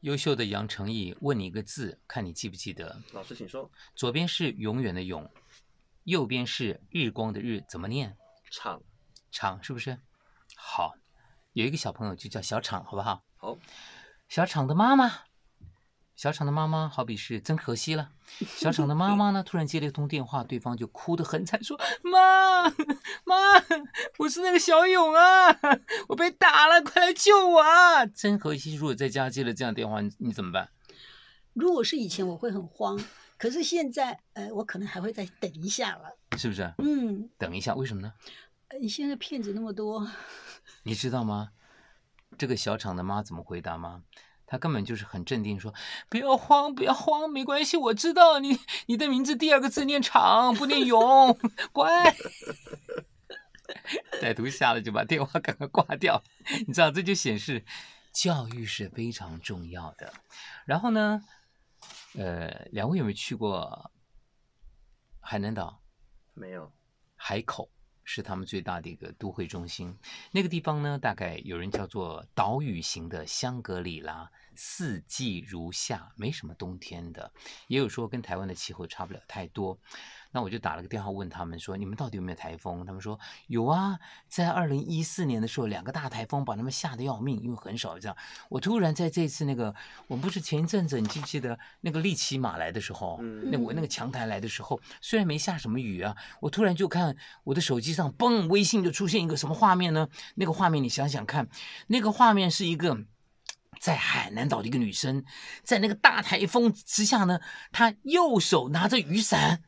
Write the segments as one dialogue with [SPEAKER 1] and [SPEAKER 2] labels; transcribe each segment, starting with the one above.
[SPEAKER 1] 优秀的杨成毅问你一个字，看你记不记得。老师，请说。左边是永远的永，右边是日光的日，怎么念？场，场是不是？好，有一个小朋友就叫小场，好不好？好，小场的妈妈。小厂的妈妈好比是真可惜了。小厂的妈妈呢，突然接了一通电话，对方就哭得很惨，说：“妈妈，我是那个小勇啊，我被打了，快来救我！”啊！真可惜，如果在家接了这样的电话，你你怎么办？如果是以前，我会很慌。可是现在，呃，我可能还会再等一下了，是不是？嗯，等一下，为什么呢？呃，现在骗子那么多，你知道吗？这个小厂的妈怎么回答吗？他根本就是很镇定，说：“不要慌，不要慌，没关系，我知道你，你的名字第二个字念厂，不念勇，乖。”歹徒吓得就把电话赶快挂掉，你知道这就显示教育是非常重要的。然后呢，呃，两位有没有去过海南岛？没有，海口。是他们最大的一个都会中心，那个地方呢，大概有人叫做岛屿型的香格里拉，四季如夏，没什么冬天的，也有说跟台湾的气候差不了太多。那我就打了个电话问他们说：“你们到底有没有台风？”他们说：“有啊，在二零一四年的时候，两个大台风把他们吓得要命，因为很少这样。”我突然在这次那个，我们不是前一阵子你记不记得那个利奇马来的时候，那我那个强台来的时候，虽然没下什么雨啊，我突然就看我的手机上，嘣，微信就出现一个什么画面呢？那个画面你想想看，那个画面是一个在海南岛的一个女生，在那个大台风之下呢，她右手拿着雨伞。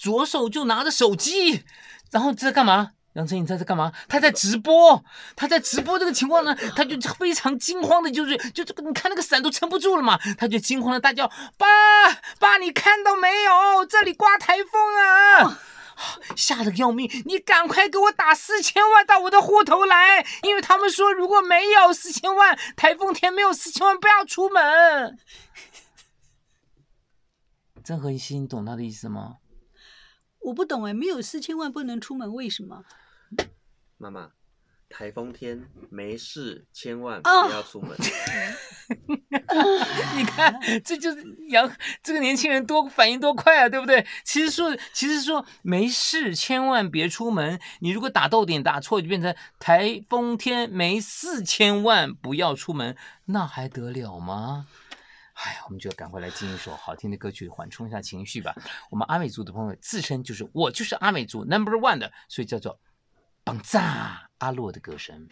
[SPEAKER 1] 左手就拿着手机，然后在干嘛？杨晨，你在这干嘛？他在直播，他在直播。这个情况呢，他就非常惊慌的，就是就这个，你看那个伞都撑不住了嘛，他就惊慌的大叫：“爸，爸，你看到没有？这里刮台风啊，吓得要命！你赶快给我打四千万到我的户头来，因为他们说如果没有四千万，台风天没有四千万不要出门。”郑和一心你懂他的意思吗？我不懂哎，没有四千万不能出门，为什么？妈妈，台风天没事，千万不要出门。你看，这就是杨这个年轻人多反应多快啊，对不对？其实说，其实说没事，千万别出门。你如果打逗点打错，就变成台风天没四千万不要出门，那还得了吗？哎呀，我们就要赶快来听一首好听的歌曲，缓冲一下情绪吧。我们阿美族的朋友自称就是“我就是阿美族 Number One” 的，所以叫做“绑炸阿洛”的歌声。